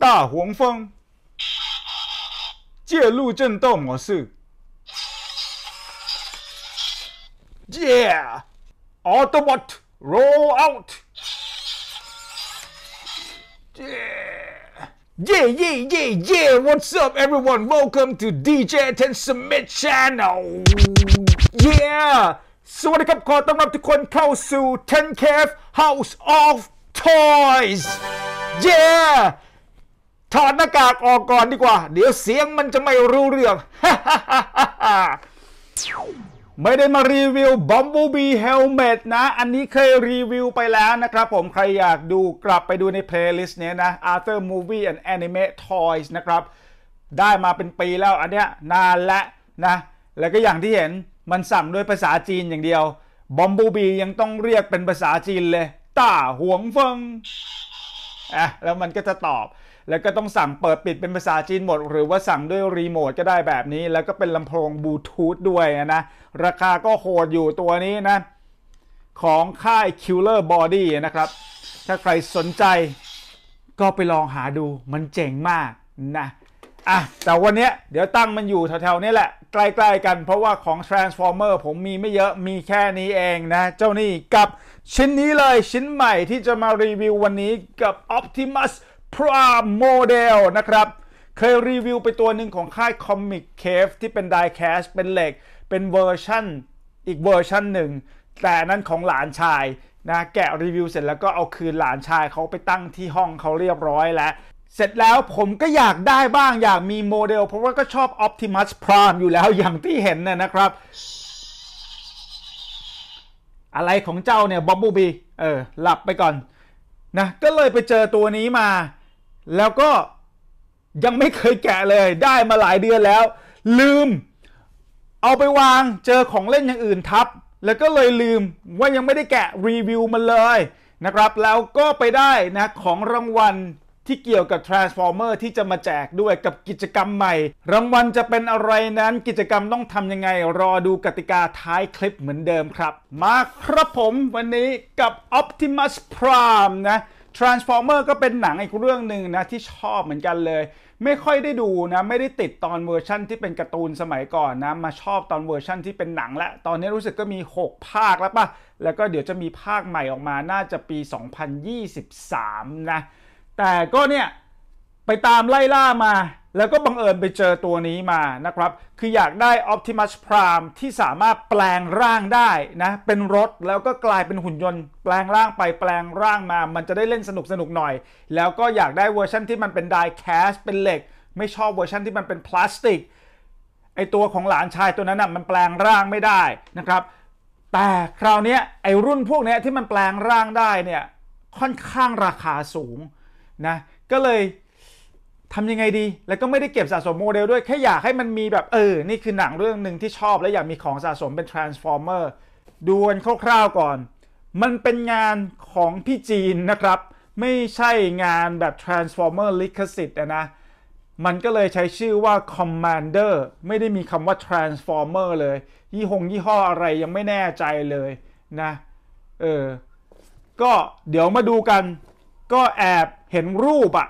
Autobot, roll out. Yeah, yeah, yeah, yeah. What's up everyone? Welcome to DJ Ten Submit Channel. Yeah. Yeah，สวัสดีครับขอต้อนรับทุกคนเข้าสู่ Ten Cave House of Toys. Yeah. ถอดหน้ากากออกก่อนดีกว่า เดี๋ยวเสียงมันจะไม่รู้เรื่อง ไม่ได้มารีวิวบอมบูบีเฮลเม t นะ อันนี้เคยรีวิวไปแล้วนะครับ ผม ใครอยากดูกลับไปดูในเพลย์ลิสต์เนี้ยนะ a f t e r Movie and Anime Toys นะครับ ได้มาเป็นปีแล้วอันเนี้ยนานและนะ แล้วก็อย่างที่เห็นมันสั่งด้วยภาษาจีนอย่างเดียวบอมบูบียังต้องเรียกเป็นภาษาจีนเลยต้าหวงเฟิงอ่ะแล้วมันก็จะตอบแล้วก็ต้องสั่งเปิดปิดเป็นภาษาจีนหมดหรือว่าสั่งด้วยรีโมทก็ได้แบบนี้ แล้วก็เป็นลำโพงบลูทูธด้วยนะราคาก็โหดอยู่ตัวนี้นะ ของค่าย Killer Body นะครับ ถ้าใครสนใจก็ไปลองหาดูมันเจ๋งมาก นะอ่ะแต่วันนี้เดี๋ยวตั้งมันอยู่แถวๆนี้แหละ ใกล้ๆกันเพราะว่าของ Transformer ผมมีไม่เยอะมีแค่นี้เองนะ เจ้านี่กับชิ้นนี้เลยชิ้นใหม่ที่จะมารีวิววันนี้กับ Optimus พรามโมเดลนะครับ เคยรีวิวไปตัวหนึ่งของค่าย Comic Cave ที่เป็น Die Cast เป็นเหล็กเป็นเวอร์ชั่น อีกเวอร์ชั่นหนึ่งแต่นั้นของหลานชายนะแกะรีวิวเสร็จแล้วก็เอาคืนหลานชายเขาไปตั้งที่ห้องเขาเรียบร้อยแล้ว เสร็จแล้วผมก็อยากได้บ้างอยากมีโมเดลเพราะว่าก็ชอบ Optimus Prime อยู่แล้วอย่างที่เห็นน่ยนะครับ อะไรของเจ้าเนี่ยบ๊อบบูบีเออหลับไปก่อนนะก็เลยไปเจอตัวนี้มาแล้วก็ยังไม่เคยแกะเลยได้มาหลายเดือนแล้ว ลืมเอาไปวางเจอของเล่นอย่างอื่นทับแล้วก็เลยลืมว่ายังไม่ได้แกะรีวิวมันเลย นะครับแล้วก็ไปได้นะของรางวัลที่เกี่ยวกับ Transformer ที่จะมาแจกด้วยกับกิจกรรมใหม่รางวัลจะเป็นอะไรนั้นกิจกรรมต้องทำยังไง รอดูกติกาท้ายคลิปเหมือนเดิมครับ มาครับผมวันนี้กับ Optimus Prime นะ Transformer ก็เป็นหนังอีกเรื่องหนึ่งนะ ที่ชอบเหมือนกันเลย ไม่ค่อยได้ดูนะ ไม่ได้ติดตอนเวอร์ชั่นที่เป็นการ์ตูนสมัยก่อนนะ มาชอบตอนเวอร์ชั่นที่เป็นหนังและตอนนี้รู้สึกก็มี 6 ภาคแล้วปะแล้วก็เดี๋ยวจะมีภาคใหม่ออกมาน่าจะปี 2023 นะ แต่ก็เนี่ย ไปตามไล่ล่ามาแล้วก็บังเอิญไปเจอตัวนี้มานะครับ คืออยากได้ Optimus Prime ที่สามารถแปลงร่างได้นะ เป็นรถแล้วก็กลายเป็นหุ่นยนต์ แปลงร่างไปแปลงร่างมา มันจะได้เล่นสนุกสนุกหน่อย แล้วก็อยากได้เวอร์ชันที่มันเป็นไดแคสเป็นเหล็กไม่ชอบเวอร์ชันที่มันเป็นพลาสติก ไอตัวของหลานชายตัวนั้นนะ่ะมันแปลงร่างไม่ได้นะครับ แต่คราวนี้ไอรุ่นพวกนี้ที่มันแปลงร่างได้เนี่ยค่อนข้างราคาสูงนะ ก็เลยทำยังไงดี แล้วก็ไม่ได้เก็บสะสมโมเดลด้วย แค่อยากให้มันมีแบบ เออ นี่คือหนังเรื่องหนึ่งที่ชอบ และอยากมีของสะสมเป็น Transformer ดูกันคร่าวๆ ก่อน มันเป็นงานของพี่จีนนะครับ ไม่ใช่งานแบบ Transformer ลิขสิทธิ์นะ มันก็เลยใช้ชื่อว่า Commander ไม่ได้มีคำว่า Transformer เลย ยี่หงยี่ห้ออะไรยังไม่แน่ใจเลยนะ เออ ก็เดี๋ยวมาดูกัน ก็แอบเห็นรูปอะ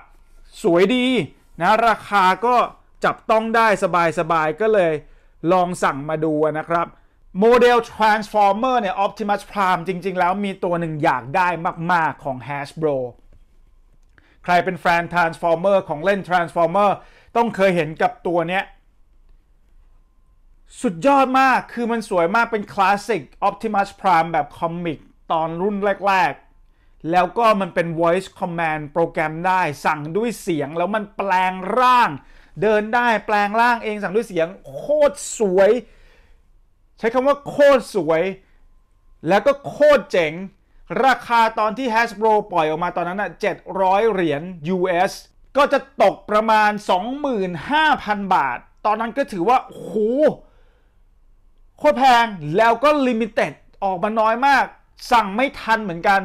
สวยดีนะราคาก็จับต้องได้สบายๆก็เลยลองสั่งมาดูนะครับโมเดล Transformer เนี่ย Optimus Prime จริง ๆ แล้วมีตัวหนึ่งอยากได้มาก ๆของ Hasbro ใครเป็นแฟน Transformer ของเล่น Transformer ต้องเคยเห็นกับตัวเนี้ย สุดยอดมากคือมันสวยมากเป็นคลาสสิก Optimus Prime แบบคอมิกตอนรุ่นแรกแล้วก็มันเป็น voice command โปรแกรมได้สั่งด้วยเสียงแล้วมันแปลงร่าง เดินได้แปลงร่างเองสั่งด้วยเสียงโคตรสวย ใช้คำว่าโคตรสวย แล้วก็โคตรเจ๋ง ราคาตอนที่ Hasbro ปล่อยออกมาตอนนั้นอ่ะ700 เหรียญ US ก็จะตกประมาณ 25,000 บาท ตอนนั้นก็ถือว่าโหโคตรแพงแล้วก็ลิมิเต็ดออกมาน้อยมาก สั่งไม่ทันเหมือนกัน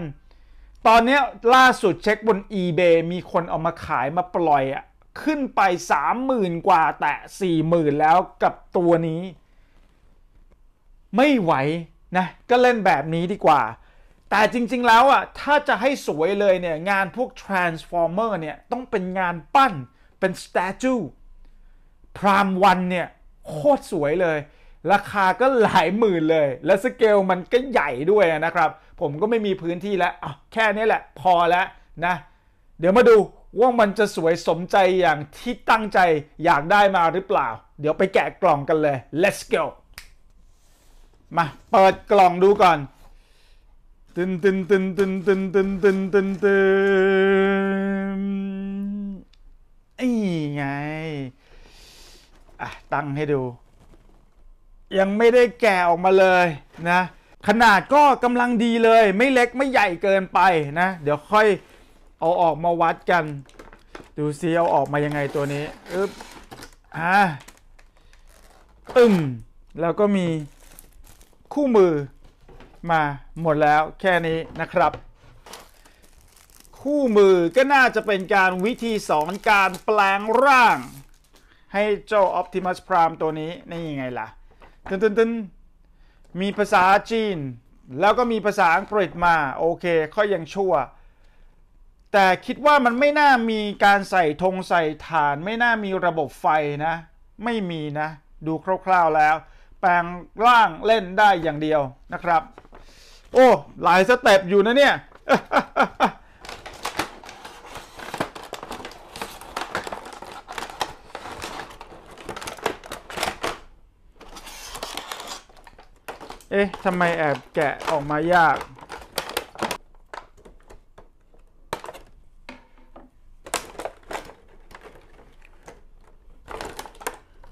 ตอนนี้ล่าสุดเช็คบน eBay มีคนเอามาขายมาปล่อยอะขึ้นไป 30,000 กว่าแต่40,000 แล้วกับตัวนี้ ไม่ไหวนะก็เล่นแบบนี้ดีกว่า แต่จริงๆแล้วอ่ะถ้าจะให้สวยเลยเนี่ยงานพวก Transformer เนี่ยต้องเป็นงานปั้น เป็น Statue พรามวันเนี่ยโคตรสวยเลย ราคาก็หลายหมื่นเลย และสเกลมันก็ใหญ่ด้วยนะครับผมก็ไม่มีพื้นที่แล้ว แค่นี้แหละพอแล้วนะ เดี๋ยวมาดูว่ามันจะสวยสมใจอย่างที่ตั้งใจอยากได้มาหรือเปล่า เดี๋ยวไปแกะกล่องกันเลย let's go มาเปิดกล่องดูก่อน ตึนตึนตึนตึนตึนตึนตึนตึนตึนไอ้ไงอ่ะตั้งให้ดู ยังไม่ได้แกะออกมาเลยนะขนาดก็กำลังดีเลยไม่เล็กไม่ใหญ่เกินไปนะ เดี๋ยวค่อยเอาออกมาวัดกัน ดูซิเอาออกมายังไงตัวนี้อึ๊บอ่าอึมแล้วก็มีคู่มือมาหมดแล้วแค่นี้นะครับ คู่มือก็น่าจะเป็นการวิธีสอนการแปลงร่าง ให้เจ้า Optimus Prime ตัวนี้ นี่ยังไงล่ะตึ้นตึ้นตึ้นมีภาษาจีน แล้วก็มีภาษาอังกฤษมา โอเค ค่อยยังชั่ว แต่คิดว่ามันไม่น่ามีการใส่ธงใส่ฐาน ไม่น่ามีระบบไฟนะ ไม่มีนะ ดูคร่าวๆแล้ว แปลงร่างเล่นได้อย่างเดียวนะครับ โอ้หลายสเต็ปอยู่นะเนี่ยอ๊ะทำไมแอบแกะออกมายาก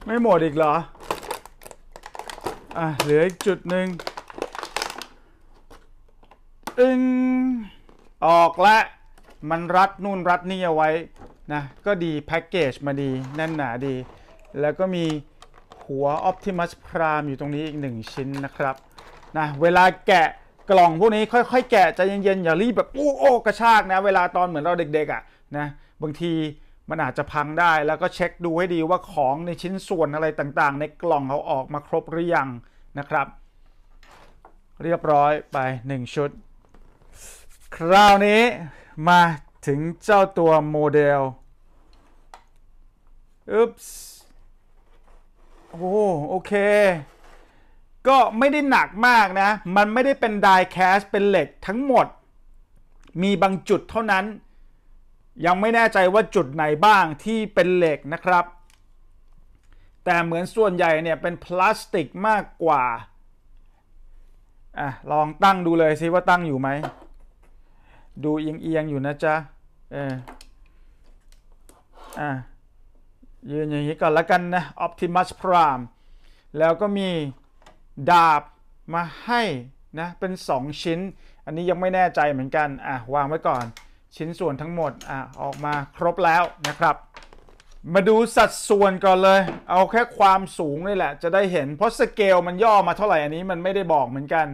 ไม่หมดอีกเหรออ่ะเหลืออีกจุดหนึ่งอึงออกละ มันรัดนู่นรัดนี่เอาไว้นะก็ดีแพ็กเกจมาดีแน่นหนาดี แล้วก็มีหัว Optimus Prime อยู่ตรงนี้อีกหนึ่งชิ้นนะครับนะเวลาแกะกล่องพวกนี้ค่อยๆ แกะใจเย็นๆ อย่ารีบแบบ โอ้โอ้กระชากนะ เวลาตอนเหมือนเราเด็กๆ อ่ะนะบางทีมันอาจจะพังได้แล้วก็เช็คดูให้ดีว่าของในชิ้นส่วนอะไรต่างๆ ในกล่องเขาออกมาครบหรือยังนะครับ เรียบร้อยไป 1 ชุด คราวนี้มาถึงเจ้าตัวโมเดลอุ๊ปส์โอ้โอเคก็ไม่ได้หนักมากนะ มันไม่ได้เป็นดายแคสเป็นเหล็กทั้งหมด มีบางจุดเท่านั้น ยังไม่แน่ใจว่าจุดไหนบ้างที่เป็นเหล็กนะครับ แต่เหมือนส่วนใหญ่เนี่ยเป็นพลาสติกมากกว่า อ่ะ ลองตั้งดูเลยซิว่าตั้งอยู่ไหม ดูเอียงๆอยู่นะจ๊ะเอออ่ะยืนอย่างนี้ก่อนละกันนะ Optimus Prime แล้วก็มีดาบมาให้นะเป็น 2 ชิ้น อันนี้ยังไม่แน่ใจเหมือนกันอ่ะวางไว้ก่อน ชิ้นส่วนทั้งหมดอ่ะออกมาครบแล้วนะครับ มาดูสัดส่วนก่อนเลย เอาแค่ความสูงนี่แหละ จะได้เห็น เพราะสเกลมันย่อมาเท่าไหร่ อันนี้มันไม่ได้บอกเหมือนกัน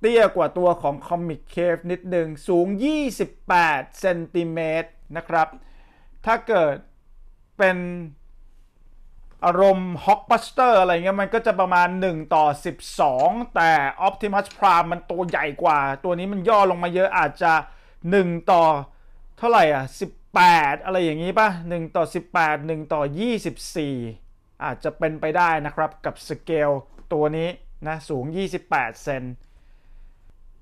เตี้ยกว่าตัวของคอมิกเคฟนิดหนึ่งสูง 28เซนติเมตรนะครับ ถ้าเกิดเป็นอารมณ์ฮอกบัสเตอร์อะไรเงี้ยมันก็จะประมาณ 1 ต่อ 12 แต่ Optimus Prime มันตัวใหญ่กว่า ตัวนี้มันย่อลงมาเยอะอาจจะ 1 ต่อเท่าไหร่อ่ะ18 อะไรอย่างนี้ป่ะ 1 ต่อ 18 1 ต่อ 24 อาจจะเป็นไปได้นะครับกับสเกลตัวนี้นะสูง 28เซน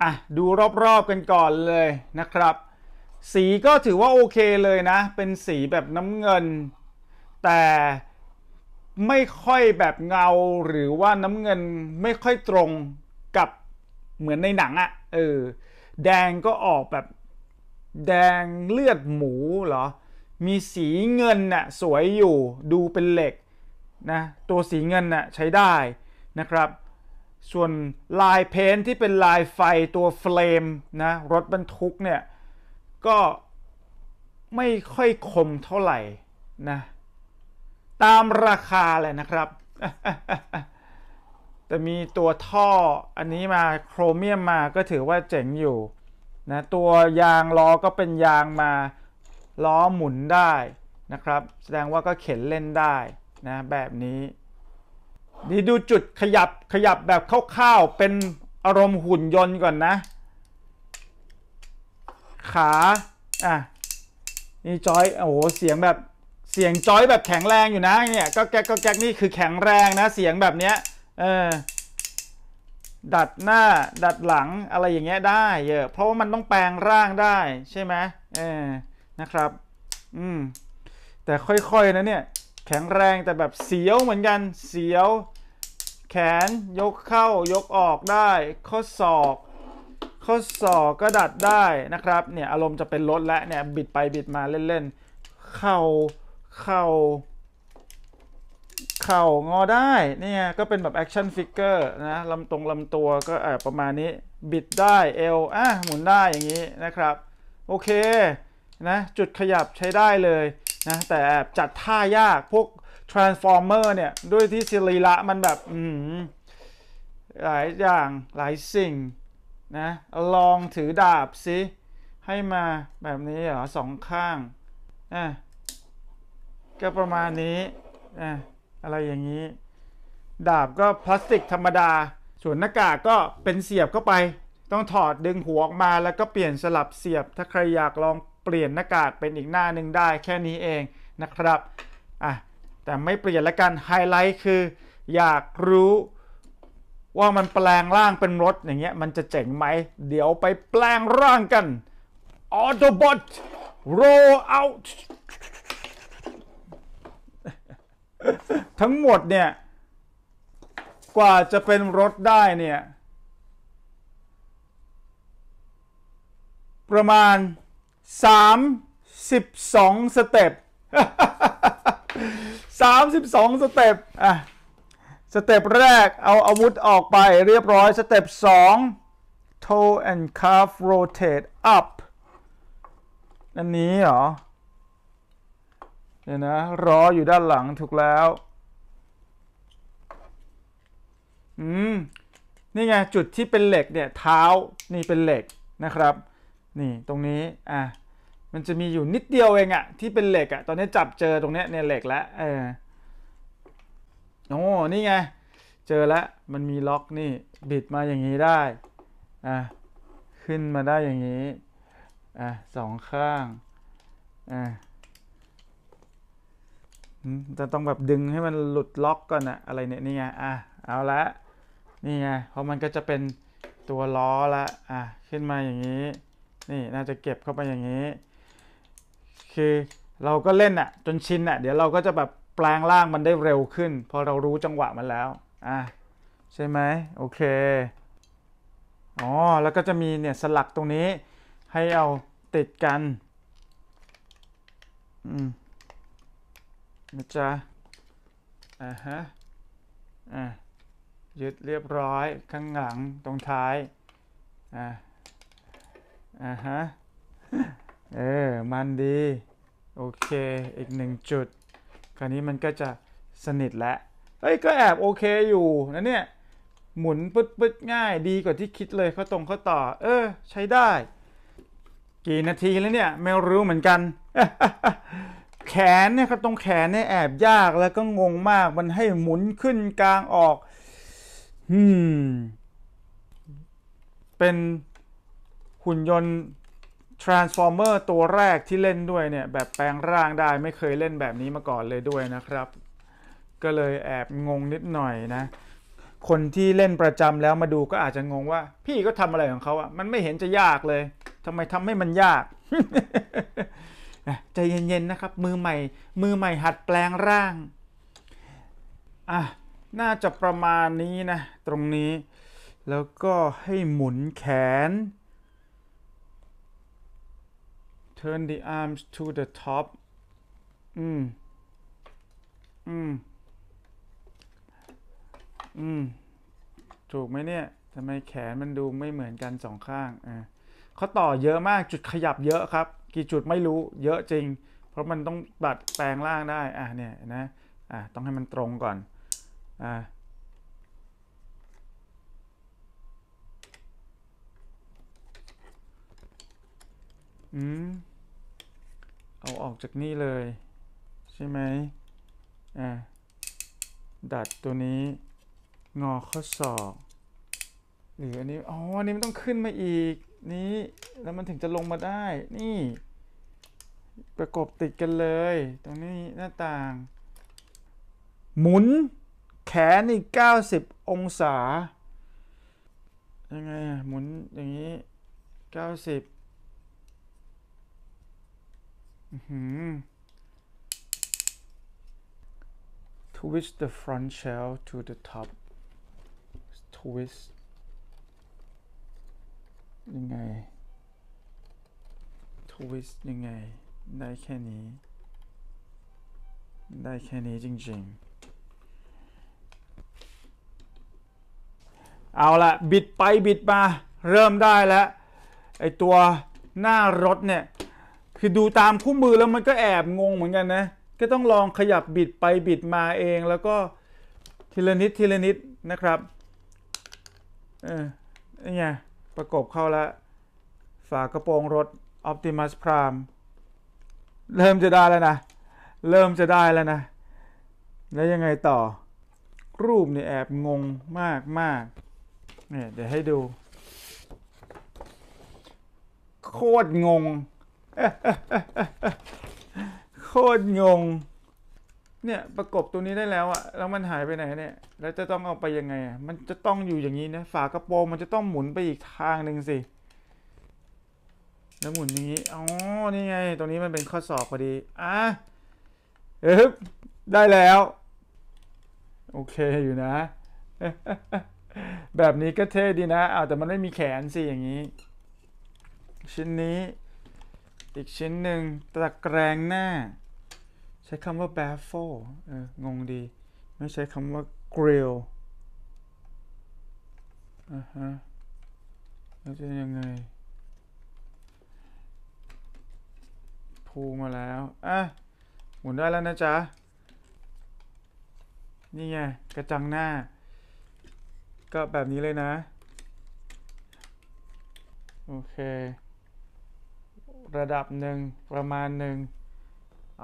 อ่ะดูรอบๆกันก่อนเลยนะครับ สีก็ถือว่าโอเคเลยนะเป็นสีแบบน้ำเงินแต่ไม่ค่อยแบบเงาหรือว่าน้ำเงินไม่ค่อยตรงกับเหมือนในหนังอะเออแดงก็ออกแบบแดงเลือดหมูเหรอมีสีเงินน่ะสวยอยู่ดูเป็นเหล็กนะตัวสีเงินน่ะใช้ได้นะครับ ส่วนลายเพ้นที่เป็นลายไฟตัวเฟลมนะรถบรรทุกเนี่ย ก็ไม่ค่อยคมเท่าไหร่นะตามราคาแหละนะครับ แต่มีตัวท่ออันนี้มาโครเมียมมาก็ถือว่าเจ๋งอยู่นะตัวยางล้อก็เป็นยางมาล้อหมุนได้นะครับแสดงว่าก็เข็นเล่นได้นะแบบนี้นี่ดูจุดขยับขยับแบบคร่าวๆ เป็นอารมณ์หุ่นยนต์ก่อนนะ ขา อ่ะ นี่จอยโอ้โห เสียงแบบเสียงจอยแบบแข็งแรงอยู่นะเนี่ยก็แก๊กก็แก๊กนี่คือแข็งแรงนะเสียงแบบเนี้ยเออดัดหน้าดัดหลังอะไรอย่างเงี้ยได้เยอะเพราะว่ามันต้องแปลงร่างได้ใช่ไหมเออนะครับอืมแต่ค่อยๆนะเนี่ยแข็งแรงแต่แบบเสียวเหมือนกันเสียว แขนยกเข้ายกออกได้ ข้อศอก ข้อศอกก็ดัดได้นะครับเนี่ยอารมณ์จะเป็นลดและเนี่ยบิดไปบิดมาเล่นๆเข่าเข่าเข่างอได้นี่ไงก็เป็นแบบแอคชั่นฟิกเกอร์นะลำตรงลำตัวก็อประมาณนี้บิดได้เอวอ่ะหมุนได้อย่างนี้นะครับ โอเคนะจุดขยับใช้ได้เลยนะ แต่จัดท่ายากพวก Transformer เนี่ย ด้วยที่สิริละมันแบบอืหลายอย่างหลายสิ่งนะ ลองถือดาบสิให้มาแบบนี้เหรอสองข้างอ่ะก็ประมาณนี้นะอะไรอย่างนี้ ดาบก็พลาสติกธรรมดา ส่วนหน้ากากก็เป็นเสียบเข้าไป ต้องถอดดึงหัวออกมาแล้วก็เปลี่ยนสลับเสียบ ถ้าใครอยากลองเปลี่ยนหน้ากากเป็นอีกหน้าหนึ่งได้แค่นี้เองนะครับอ่ะแต่ไม่เปลี่ยนละกัน ไฮไลท์คือ อยากรู้ว่ามันแปลงร่างเป็นรถอย่างเงี้ยมันจะเจ๋งไหม เดี๋ยวไปแปลงร่างกัน Autobot roll out ทั้งหมดเนี่ย กว่าจะเป็นรถได้เนี่ย ประมาณ32สเต็ป32 สเต็ปอ่ะสเต็ปแรกเอาอาวุธออกไปเรียบร้อยสเต็ป2 toe and calf rotate up อันนี้เหรอเนี่ยนะรออยู่ด้านหลังถูกแล้ว อืม นี่ไงจุดที่เป็นเหล็กเนี่ยเท้านี่เป็นเหล็กนะครับ นี่ตรงนี้อ่ะมันจะมีอยู่นิดเดียวเองอะที่เป็นเหล็กอะตอนนี้จับเจอตรงเนี้ยเนี่ยเหล็กแล้วเออโอ้นี่ไง เจอแล้วมันมีล็อกนี่บิดมาอย่างนี้ได้อ่ะขึ้นมาได้อย่างนี้อ่ะสองข้างอ่ะจะต้องแบบดึงให้มันหลุดล็อกก่อนอะอะไรเนี่ยนี่ไงอ่ะเอาละนี่ไงเพราะมันก็จะเป็นตัวล้อละอ่ะขึ้นมาอย่างนี้ นี่น่าจะเก็บเข้าไปอย่างนี้ คือเราก็เล่นอะจนชินอะเดี๋ยวเราก็จะแบบแปลงร่างมันได้เร็วขึ้นพอเรารู้จังหวะมันแล้วอ่ะใช่ไหมโอเคอ๋อแล้วก็จะมีเนี่ยสลักตรงนี้ ให้เอาติดกันอืมนะจ๊ะอ่าฮะ อ่ายึดเรียบร้อยข้างหลังตรงท้าย อ่าอ่าฮะ เออ มันดี โอเค อีกหนึ่งจุด คราวนี้มันก็จะสนิทแล้วเฮ้ย ก็แอบโอเคอยู่นะเนี่ย หมุนปึ๊ดปึ๊ดง่ายดีกว่าที่คิดเลยเขาตรงเขาต่อ เออ ใช้ได้ กี่นาทีแล้วเนี่ย ไม่รู้เหมือนกันแขนเนี่ยครับตรงแขนเนี่ยแอบยากแล้วก็งงมากมันให้หมุนขึ้นกลางออกอืมเป็นหุ่นยนต์ Transformer ตัวแรกที่เล่นด้วย เนี่ย แบบแปลงร่างได้ ไม่เคยเล่นแบบนี้มาก่อนเลยด้วยนะครับ ก็เลยแอบงงนิดหน่อยนะ คนที่เล่นประจำแล้วมาดูก็อาจจะงงว่า พี่ก็ทำอะไรของเขาอะมันไม่เห็นจะยากเลยทำไมทำให้มันยากนะใจเย็นๆ นะครับ มือใหม่ มือใหม่หัดแปลงร่างอ่ะน่าจะประมาณนี้นะ ตรงนี้ แล้วก็ให้หมุนแขน turn the arms to the top อืม อืม อืม ถูกไหมเนี่ย ทำไมแขนมันดูไม่เหมือนกันสองข้าง อ่าเขาต่อเยอะมาก จุดขยับเยอะครับกี่จุดไม่รู้เยอะจริง เพราะมันต้องบัดแปลงล่างได้ อ่ะเนี่ยนะอ่ะต้องให้มันตรงก่อน อ่ะอืมเอาออกจากนี่เลย ใช่ไหมอ่ะดัดตัวนี้งอข้อศอกหรืออันนี้ อ๋อ อันนี้มันต้องขึ้นมาอีก นี้แล้วมันถึงจะลงมาได้ นี่ประกบติดกันเลย ตรงนี้ หน้าต่าง หมุนแขนอีก90 องศายังไงหมุนอย่างนี้ 90อืม twist the front shell to the top twist ยังไง twist ยังไงได้แค่นี้ ได้แค่นี้จริงๆ เอาละบิดไปบิดมาเริ่มได้แล้ว ไอตัวหน้ารถเนี่ย คือดูตามคู่มือแล้วมันก็แอบงงเหมือนกันนะ ก็ต้องลองขยับบิดไปบิดมาเองแล้วก็ ทีละนิด ทีละนิดนะครับเออนี่ไงประกบเข้าแล้วฝากระโปรงรถ Optimus Prime เริ่มจะได้แล้วนะ เริ่มจะได้แล้วนะ แล้วยังไงต่อ รูปเนี่ยแอบงงมากมากเนี่ยเดี๋ยวให้ดู โคตรงง โคตรงง เนี่ยประกบตัวนี้ได้แล้วอะแล้วมันหายไปไหนเนี่ย แล้วจะต้องเอาไปยังไงอะมันจะต้องอยู่อย่างนี้นะ ฝากระโปรงมันจะต้องหมุนไปอีกทางหนึ่งสิแล้วหมุนนี้ อ๋อ นี่ไง ตรงนี้มันเป็นข้อสอบพอดี อ่ะ เอ๊บได้แล้ว โอเคอยู่นะ แบบนี้ก็เท่ดีนะ อ้าว แต่มันไม่มีแขนสิอย่างนี้ ชิ้นนี้ อีกชิ้นหนึ่งตะแกรงหน้า ใช้คำว่า baffle เอองงดี ไม่ใช้คำว่า grill อ่าฮะแล้วจะยังไงูมาแล้ว อ่ะ หมุนได้แล้วนะจ๊ะ นี่ไงกระจังหน้า ก็แบบนี้เลยนะ โอเค ระดับหนึ่งประมาณหนึ่ง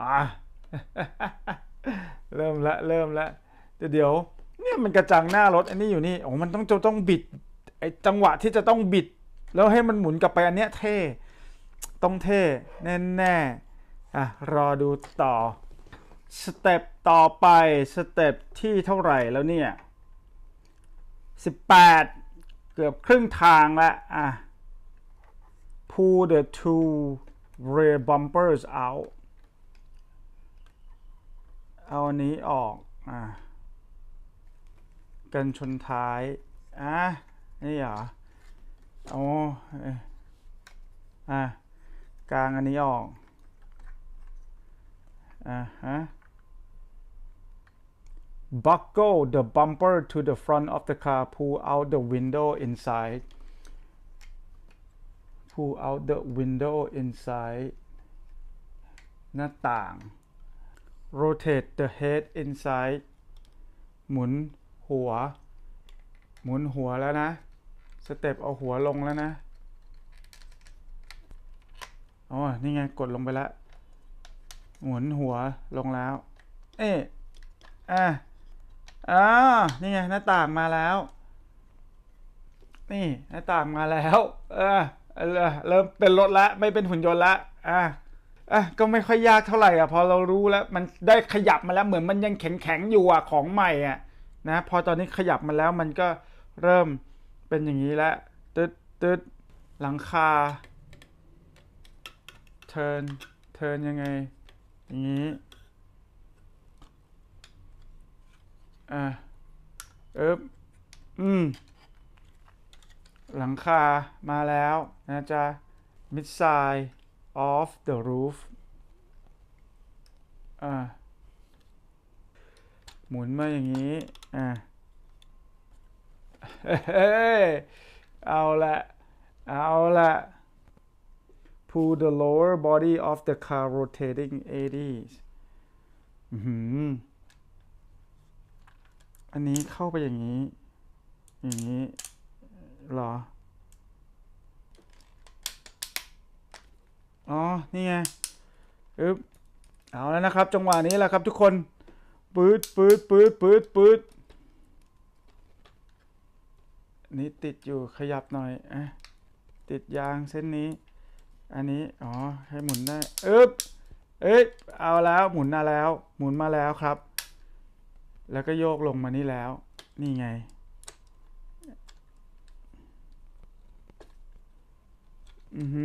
อ่ะเริ่มละเริ่มละแต่เดี๋ยวเนี่ยมันกระจังหน้ารถอันนี้อยู่นี่ โอ้มันต้องจะต้องบิดไอจังหวะที่จะต้องบิด แล้วให้มันหมุนกลับไปอันเนี้ยเท่ต้องเท่ แน่ๆอ่ะ รอ ดู ต่อ สเต็ปต่อไป สเต็ปที่ เท่าไหร่ แล้ว เนี่ย 18 เกือบครึ่งทาง แลวอ่ะ pull the two rear bumpers out เอาอันนี้ ออกอ่ะกัน ชนท้าย อ่ะ นี่เหรออ๋ออ่ะกลางอันนี้ออกอ่าฮะ buckle the bumper to the front of the car pull out the window inside pull out the window inside หน้าต่าง rotate the head inside หมุนหัว หมุนหัวแล้วนะ สเต็ปเอาหัวลงแล้วนะอ๋อนี่ไงกดลงไปแล้ว หมุนหัวลงแล้ว เอ๊ะ อ่ะอ่านี่ไงหน้าต่างมาแล้ว นี่ หน้าต่างมาแล้วเออเริ่มเป็นรถละไม่เป็นหุ่นยนต์ละอ่ะอ่ะก็ไม่ค่อยยากเท่าไหร่อ่ะ พอเรารู้แล้ว มันได้ขยับมาแล้ว เหมือนมันยังแข็งแข็งอยู่อ่ะ ของใหม่อ่ะ นะ พอตอนนี้ขยับมาแล้ว มันก็เริ่มเป็นอย่างนี้แล้วตึ๊ด ตึ๊ด หลังคาเทิ n t นเทินยังไงอย่างนี้ อ่ะเอิบอืม หลังคามาแล้วนะจ๊ะ mid side of the roof อ่าหมุนมาอย่างนี้ อ่าเอาละ เอาละ pull the lower body of the car rotating 80อือันนี้เข้าไปอย่างนี้ อย่างนี้หรอ อ๋อ นี่ไงอึ๊บเอาแล้วนะครับจังหวะนี้แหละครับทุกคนปืดปืดปืดปืดปืดนี่ติดอยู่ขยับหน่อยอติดยางเส้นนี้อันนี้ อ๋อ ให้หมุนได้อึ๊บเอ๊ะเอาแล้ว หมุนมาแล้วหมุนมาแล้วครับ แล้วก็โยกลงมานี่แล้ว นี่ไง อือฮึ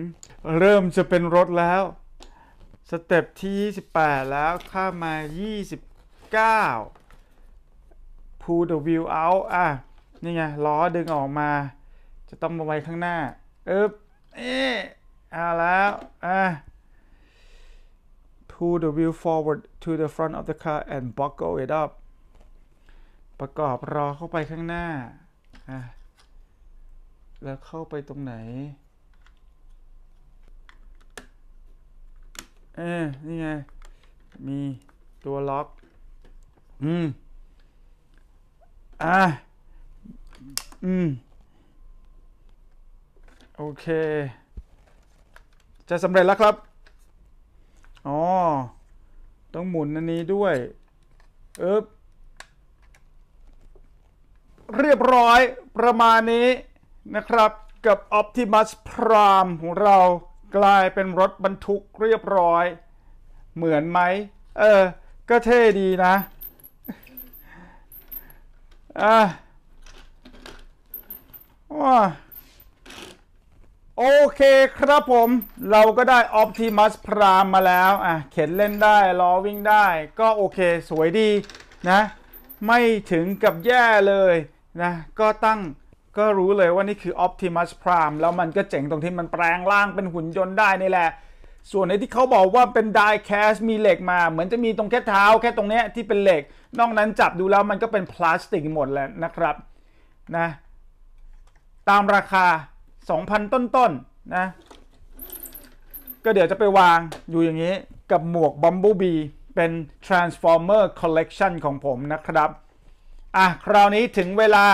เริ่มจะเป็นรถแล้ว สเต็ปที่ 28 แล้วข้ามา 29 pull the wheel out อ่ะ นี่ไง ล้อดึงออกมา จะต้องมาไว้ข้างหน้าเอ๊บเอ๊ะเอาแล้วอ่ะ pull the wheel forward to the front of the car and buckle it up ประกอบรอเข้าไปข้างหน้าอ่ะแล้วเข้าไปตรงไหน เออนี่ไงมีตัวล็อก อืม อ่ะอืม โอเคจะสำเร็จแล้วครับ อ๋อ ต้องหมุนอันนี้ด้วยเออเรียบร้อยประมาณนี้นะครับ กับ Optimus Prime ของเรากลายเป็นรถบรรทุกเรียบร้อย เหมือนไหม เออ ก็เท่ดีนะอ่าว้าโอเคครับผมเราก็ได้ออปติมัสพรามมาแล้วอ่ะเข็นเล่นได้ล้อวิ่งได้ ก็โอเค สวยดีนะไม่ถึงกับแย่เลยนะก็ตั้งก็รู้เลยว่านี่คือ Optimus Prime แล้วมันก็เจ๋งตรงที่มันแปลงร่างเป็นหุ่นยนต์ได้นี่แหละ ส่วนในที่เขาบอกว่าเป็นไดแคสมีเหล็กมา เหมือนจะมีตรงแค่เท้าแค่ตรงเนี้ยที่เป็นเหล็ก นอกนั้นจับดูแล้วมันก็เป็นพลาสติกหมดแล้วนะครับนะตามราคาสองพันต้นๆนนะก็เดี๋ยวจะไปวางอยู่อย่างนี้กับหมวกบัมบูบีเป็น Transformer Collection ของผมนะครับ อ่ะคราวนี้ถึงเวลา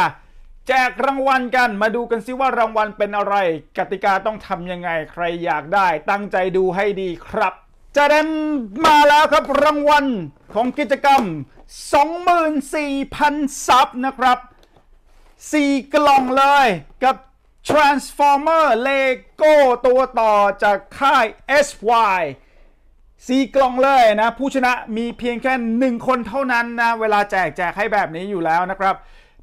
แจกรางวัลกันมาดูกันซิว่ารางวัลเป็นอะไร กติกาต้องทำยังไงใครอยากได้ตั้งใจดูให้ดีครับ จะเดินมาแล้วครับรางวัลของกิจกรรม 24,000 ซับนะครับ 4 กล่องเลยกับ Transformer Lego ตัวต่อจากค่าย SY ซีกล่องเลยนะ ผู้ชนะมีเพียงแค่หนึ่งคนเท่านั้นนะ เวลาแจกแจกให้แบบนี้อยู่แล้วนะครับ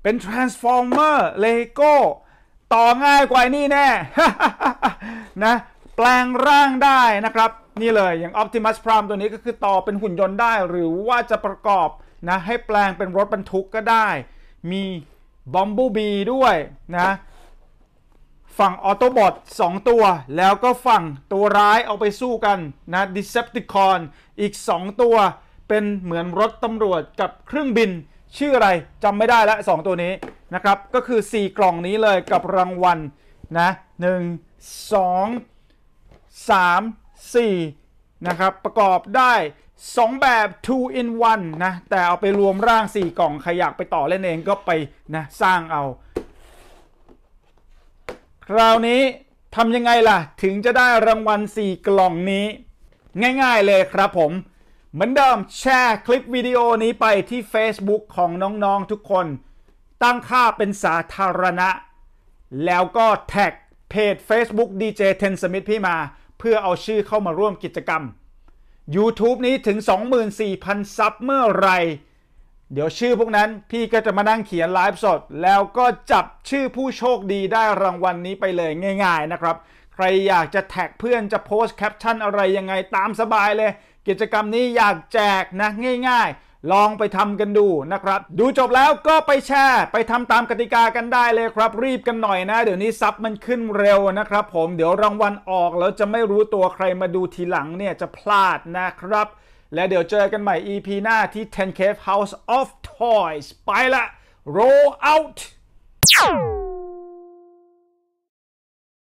เป็น Transformer Lego ต่อง่ายกว่านี่แน่นะ แปลงร่างได้นะครับ นี่เลยอย่าง Optimus Prime ตัวนี้ก็คือต่อเป็นหุ่นยนต์ได้ หรือว่าจะประกอบนะให้แปลงเป็นรถบรรทุกก็ได้ มี bumblebee ด้วยนะฝั่งออโตบอท2ตัวแล้วก็ฝั่งตัวร้ายเอาไปสู้กันนะดิเซปติคอนอีก 2 ตัวเป็นเหมือนรถตำรวจกับเครื่องบินชื่ออะไรจำไม่ได้ละ 2 ตัวนี้นะครับ ก็คือ 4 กล่องนี้เลยกับรางวัลนะหนึ่งสองสามสี่นะครับประกอบได้ 2 แบบ 2 in 1นะแต่เอาไปรวมร่าง 4 กล่องใครอยากไปต่อเล่นเองก็ไปนะสร้างเอาคราวนี้ทำยังไงล่ะ ถึงจะได้รางวัล 4 กล่องนี้ ง่ายๆเลยครับผม เหมือนเดิมแชร์คลิปวิดีโอนี้ไปที่ Facebook ของน้องๆทุกคน ตั้งค่าเป็นสาธารณะ แล้วก็แท็กเพจ Facebook DJ Ten Smith พี่มา เพื่อเอาชื่อเข้ามาร่วมกิจกรรม YouTube นี้ถึง 24,000 ซับเมื่อไรเดี๋ยวชื่อพวกนั้นพี่ก็จะมานั่งเขียนไลฟ์สด แล้วก็จับชื่อผู้โชคดีได้รางวัลนี้ไปเลยง่าย ๆนะครับ ใครอยากจะแท็กเพื่อนจะโพสแคปชั่นอะไรยังไงตามสบายเลย กิจกรรมนี้อยากแจกนะง่ายๆ ลองไปทำกันดูนะครับ ดูจบแล้วก็ไปแชร์ไปทำตามกติกากันได้เลยครับ รีบกันหน่อยนะ เดี๋ยวนี้ซับมันขึ้นเร็วนะครับ ผมเดี๋ยวรางวัลออกแล้วจะไม่รู้ตัวใครมาดูทีหลังเนี่ยจะพลาดนะครับและเดี๋ยวเจอกันใหม่ EP หน้าที่10 Cave House of Toys ไปละ roll out